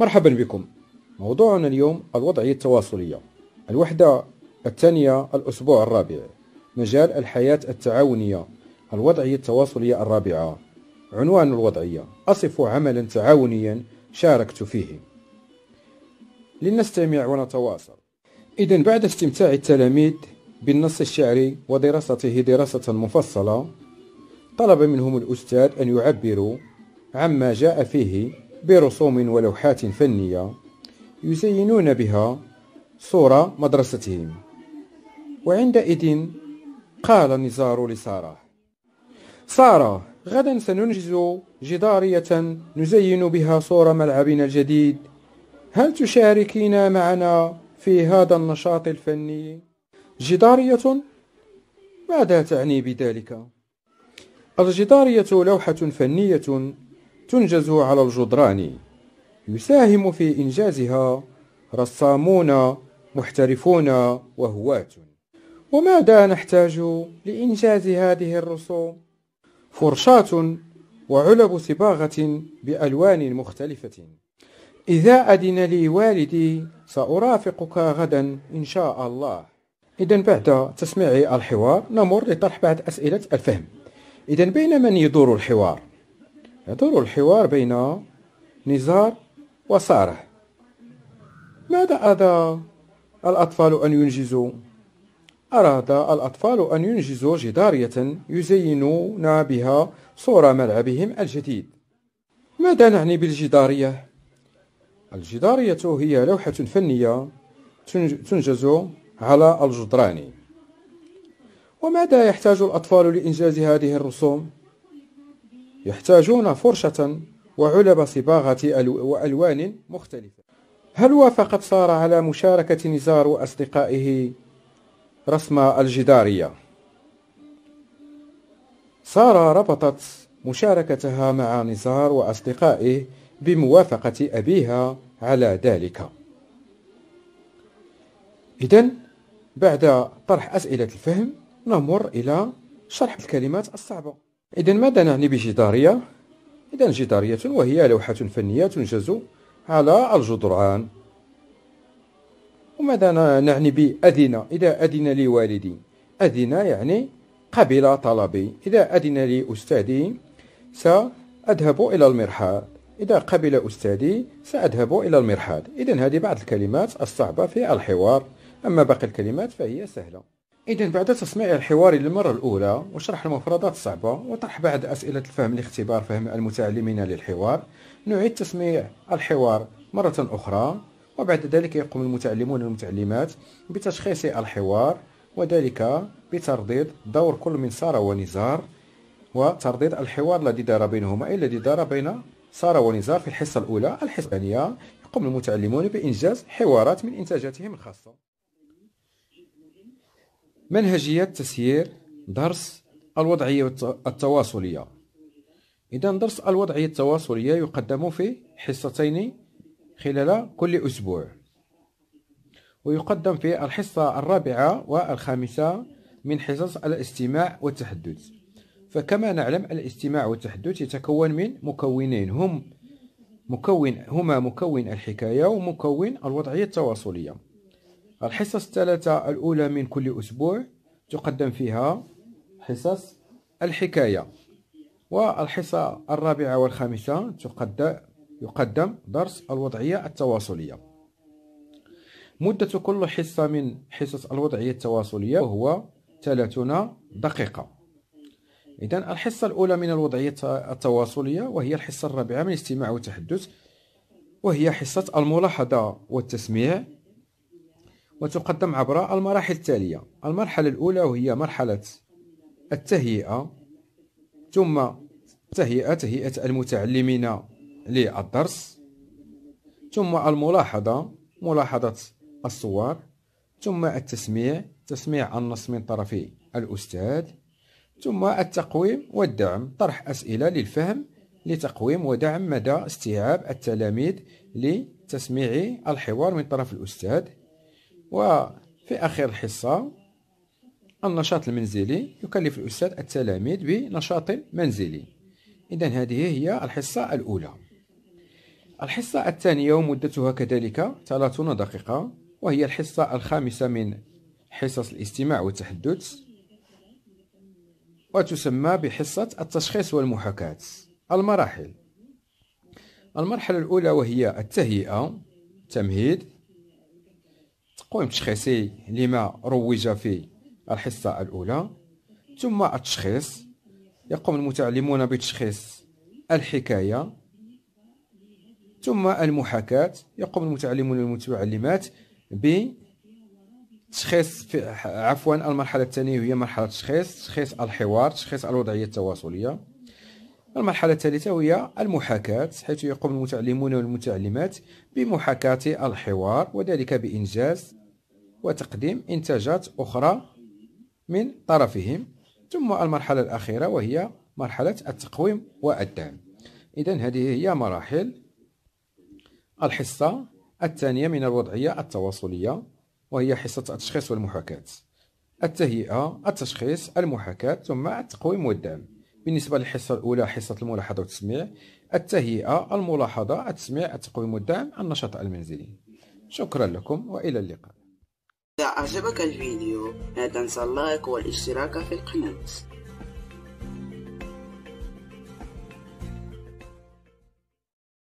مرحبا بكم موضوعنا اليوم الوضعية التواصلية الوحدة الثانية الأسبوع الرابع مجال الحياة التعاونية الوضعية التواصلية الرابعة عنوان الوضعية أصف عملا تعاونيا شاركت فيه لنستمع ونتواصل إذا بعد استمتاع التلاميذ بالنص الشعري ودراسته دراسة مفصلة طلب منهم الأستاذ أن يعبروا عما جاء فيه برسوم ولوحات فنية يزينون بها صورة مدرستهم وعندئذ قال نزار لسارة سارة غدا سننجز جدارية نزين بها صورة ملعبنا الجديد هل تشاركين معنا في هذا النشاط الفني جدارية ماذا تعني بذلك الجدارية لوحة فنية تنجز على الجدران يساهم في إنجازها رسامون محترفون وهواة وماذا نحتاج لإنجاز هذه الرسوم؟ فرشاة وعلب صباغة بألوان مختلفة إذا أذن لي والدي سأرافقك غدا إن شاء الله إذا بعد تسميع الحوار نمر لطرح بعض أسئلة الفهم إذا بين من يدور الحوار يدور الحوار بين نزار وساره ماذا أراد الأطفال أن ينجزوا؟ أراد الأطفال أن ينجزوا جدارية يزينون بها صورة ملعبهم الجديد ماذا نعني بالجدارية؟ الجدارية هي لوحة فنية تنجز على الجدران وماذا يحتاج الأطفال لإنجاز هذه الرسوم؟ يحتاجون فرشة وعلب صباغة وألوان مختلفة هل وافقت سارة على مشاركة نزار وأصدقائه رسم الجدارية؟ سارة ربطت مشاركتها مع نزار وأصدقائه بموافقة أبيها على ذلك إذا بعد طرح أسئلة الفهم نمر إلى شرح الكلمات الصعبة إذا ماذا نعني بجدارية؟ إذا جدارية وهي لوحة فنية تنجز على الجدران وماذا نعني بأذن إذا أذن لي والدي أذن يعني قبل طلبي إذا أذن لي أستاذي سأذهب إلى المرحاض إذا قبل أستاذي سأذهب إلى المرحاض إذا هذه بعض الكلمات الصعبة في الحوار أما باقي الكلمات فهي سهلة إذا بعد تسميع الحوار للمرة الأولى وشرح المفردات الصعبة وطرح بعض أسئلة الفهم لاختبار فهم المتعلمين للحوار نعيد تسميع الحوار مرة أخرى وبعد ذلك يقوم المتعلمون والمتعلمات بتشخيص الحوار وذلك بترديد دور كل من سارة ونزار وترديد الحوار الذي دار بينهما أي الذي دار بين سارة ونزار في الحصة الأولى الحصة الثانية يقوم المتعلمون بإنجاز حوارات من إنتاجاتهم الخاصة منهجية تسيير درس الوضعية التواصلية إذا درس الوضعية التواصلية يقدم في حصتين خلال كل أسبوع ويقدم في الحصة الرابعة والخامسة من حصص الاستماع والتحدث فكما نعلم الاستماع والتحدث يتكون من مكونين هم مكون هما مكون الحكاية ومكون الوضعية التواصلية الحصص الثلاثة الأولى من كل أسبوع تقدم فيها حصص الحكاية والحصة الرابعة والخامسة يقدم درس الوضعية التواصلية مدة كل حصة من حصص الوضعية التواصلية وهو 30 دقيقة إذن الحصة الأولى من الوضعية التواصلية وهي الحصة الرابعة من الاستماع والتحدث وهي حصة الملاحظة والتسميع وتقدم عبر المراحل التالية المرحلة الأولى وهي مرحلة التهيئة ثم تهيئة تهيئة المتعلمين للدرس ثم الملاحظة ملاحظة الصور ثم التسميع تسميع النص من طرف الأستاذ ثم التقويم والدعم طرح أسئلة للفهم لتقويم ودعم مدى استيعاب التلاميذ لتسميع الحوار من طرف الأستاذ وفي آخر الحصة النشاط المنزلي يكلف الأستاذ التلاميذ بنشاط منزلي إذا هذه هي الحصة الأولى الحصة الثانية ومدتها كذلك 30 دقيقة وهي الحصة الخامسة من حصص الاستماع والتحدث وتسمى بحصة التشخيص والمحاكاة المراحل المرحلة الأولى وهي التهيئة تمهيد تقويم تشخيصي لما روج في الحصة الأولى ثم التشخيص يقوم المتعلمون بتشخيص الحكاية ثم المحاكاة يقوم المتعلمون والمتعلمات بتشخيص عفوا المرحلة الثانية هي مرحلة تشخيص تشخيص الحوار تشخيص الوضعية التواصلية المرحلة الثالثة هي المحاكاة حيث يقوم المتعلمون والمتعلمات بمحاكاة الحوار وذلك بإنجاز وتقديم إنتاجات أخرى من طرفهم ثم المرحلة الأخيرة وهي مرحلة التقويم والدعم إذا هذه هي مراحل الحصة الثانية من الوضعية التواصلية وهي حصة التشخيص والمحاكاة التهيئة التشخيص المحاكاة ثم التقويم والدعم بالنسبه للحصه الاولى حصه الملاحظه والتسميع التهيئه الملاحظه التسميع التقويم والدعم النشاط المنزلي شكرا لكم والى اللقاء اذا اعجبك الفيديو لا تنسى اللايك والاشتراك في القناه